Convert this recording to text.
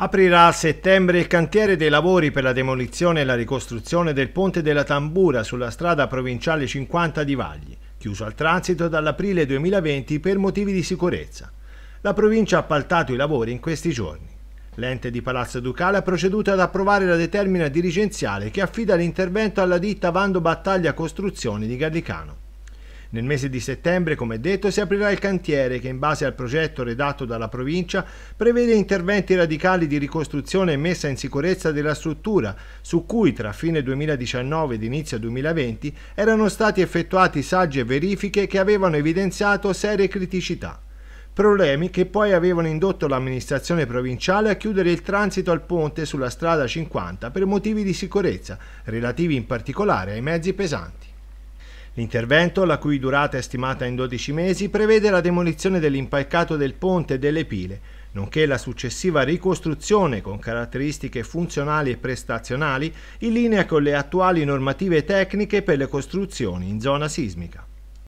Aprirà a settembre il cantiere dei lavori per la demolizione e la ricostruzione del ponte della Tambura sulla strada provinciale 50 di Vagli, chiuso al transito dall'aprile 2020 per motivi di sicurezza. La provincia ha appaltato i lavori in questi giorni. L'ente di Palazzo Ducale ha proceduto ad approvare la determina dirigenziale che affida l'intervento alla ditta Vando Battaglia Costruzioni di Gallicano. Nel mese di settembre, come detto, si aprirà il cantiere che in base al progetto redatto dalla provincia prevede interventi radicali di ricostruzione e messa in sicurezza della struttura, su cui tra fine 2019 ed inizio 2020 erano stati effettuati saggi e verifiche che avevano evidenziato serie criticità problemi che poi avevano indotto l'amministrazione provinciale a chiudere il transito al ponte sulla strada 50 per motivi di sicurezza, relativi in particolare ai mezzi pesanti. L'intervento, la cui durata è stimata in 12 mesi, prevede la demolizione dell'impalcato del ponte e delle pile, nonché la successiva ricostruzione con caratteristiche funzionali e prestazionali in linea con le attuali normative tecniche per le costruzioni in zona sismica.